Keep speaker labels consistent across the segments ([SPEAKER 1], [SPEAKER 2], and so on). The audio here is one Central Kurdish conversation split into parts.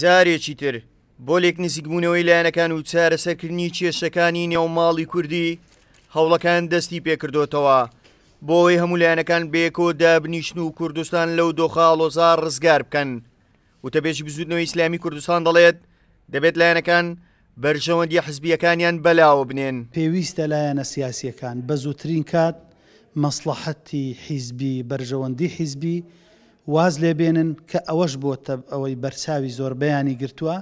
[SPEAKER 1] جارێکی تر بۆ لێک نزیکبوونەوەی لایەنەکان و چارەسەرکردنی کێشەکانی نێوماڵی کوردی هەوڵەکان دەستی پێکردوتەوە بۆی هەموو لایەنەکان بێکۆ دابنیشن و کوردستان لەو دۆخاڵۆزار ڕزگار بکەن وتەبێژ بزودنەوەی ئیسلامی کوردستان دەڵێت دەبێت لایەنەکان بەرژەوەندی حزبیەکانیان
[SPEAKER 2] بەلاوە بنێن پێویستە لایەنە سیاسیەکان بە زووترین کات مەسلحەتی حیزبی بەرژەوەندی حیزبی واز لێبێنن کە ئەوەش بۆتە ئەوەی بەرچاوی زۆربیانی گرتووە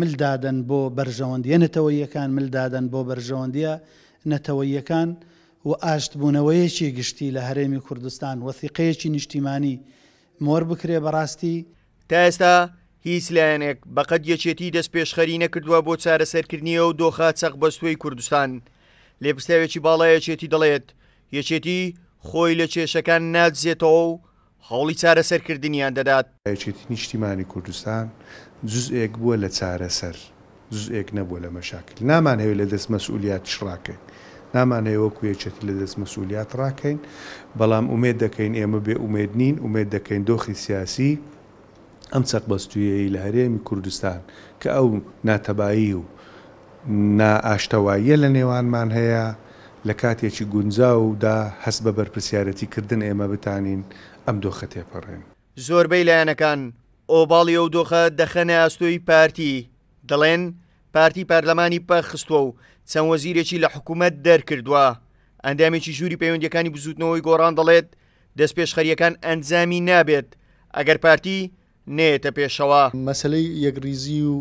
[SPEAKER 2] ملدادەن بۆ بەرژەوەندیە نەتەوەیەکان ملدادەن بۆ بەرژەوەندیە نەتەوەیەکان و ئاشتبوونەوەیەکی گشتی لە هەرێمی کوردستان وەثیقەیەکی نیشتیمانی مۆر بکرێ بەڕاستی تا ئێستا
[SPEAKER 1] هیچ لایەنێک بە قەتیەچێتی دەست پێشخەری نەکردووە بۆ چارەسەرکردنیە و دۆخە چەق بەستوی کوردستان لێپستاوێکی باڵایەچێتی دەڵێت یەچێتی خۆی لە کێشەکان نادزێتەوە و هەوڵی چارەسەرکردنییان دەدات
[SPEAKER 3] ئەچێتنی شتیمانی کوردستان جزئێک بووە لە چارەسەر جزئێک نەبووە لە مەشاکل نامانەوێت لە دەست مەسئولیات شڕاکەین نامانەوە کوێچێتی لە دەست مەسئولیات ڕاکەین بەڵام ومێد دەکەین ئێمە بێ ئومێد نین ومێد دەکەین دۆخی سیاسی ئەم چەق بەستویەی لە هەرێمی کوردستان کە ئەو ناتەبایی و نائاشتەواییە لە نێوانمان هەیە لە کاتێکی گونجا ودا هەست بە بەرپسیارەتی کردن ئێمە بتانین ئەم دۆخە تێپەڕێن
[SPEAKER 1] زۆربەی لایەنەکان ئۆباڵی ئەو دۆخە دەخەنە ئاستۆی پارتی دەڵێن پارتی پەرلەمانی پەخستووە و چەند وەزیرێکی لە حکوومەت دەرکردووە ئەندامێکی ژووری پەیوەندەکانی بزوتنەوەی گۆڕان دەڵێت دەست پێشخەریەکان ئەنجامی نابێت ئەگەر پارتی نێتە پێشەوە
[SPEAKER 4] مەسلەی یەکریزی و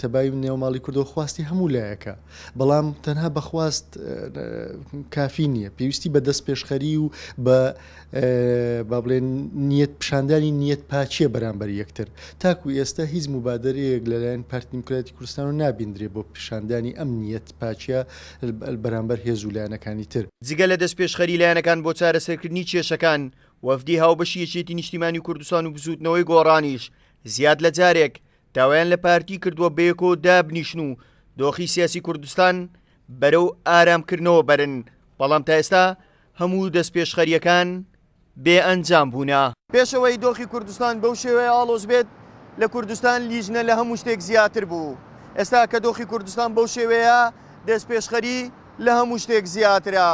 [SPEAKER 4] تەبای نێوماڵی کوردۆ خواستی هەموو لایەکە بەڵام تەنها بەخواست کافی نییە پێویستی بە دەست پێشخەری و بە با بڵێن نیەت پیشاندانی نیەت پاچیە بەرامبەر یەکتر تاکو ئێستا هیچ مبادرەیەک لەلایەن پارتیمکراتی کوردستان و نابیندرێ بۆ پیشاندانی ئەم نیەت پاچیە بەرامبەر هێزولانەکانی تر
[SPEAKER 1] جگە لە دەست پێشخەری لایەنەکان بۆ چارەسەرکردنی کێشەکان وەفدی هاوبەشیەچێتی نیشتیمانی کوردستان و بزوتنەوەی گۆڕانیش زیاد لە جارێک داوایان لە پارتی کردووە بەیەکۆ دابنیشن و دۆخی سیاسی کوردستان بەرەو ئارامکردنەوە بەرن بەڵام تا ئێستا هەموو دەستپێشخەریەکان بێ ئەنجام بوونا پێشەوەی دۆخی کوردستان بەو شێوەیە ئاڵۆز بێت لە کوردستان لیژنە لە هەموو شتێک زیاتر بوو ئێستا کە دۆخی کوردستان بەو شێوەیە دەستپێشخەری لە هەموو شتێک زیاترە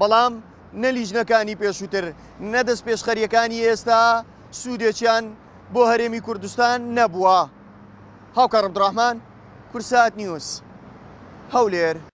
[SPEAKER 1] بەڵام نە لیژنەکانی پێشووتر نەدەست پێشخەریەکانی ئێستا سوودێکیان بۆ هەرێمی کوردستان نەبووە هاوکە ڕبدڕاحمان کورسات نیوز هەولێر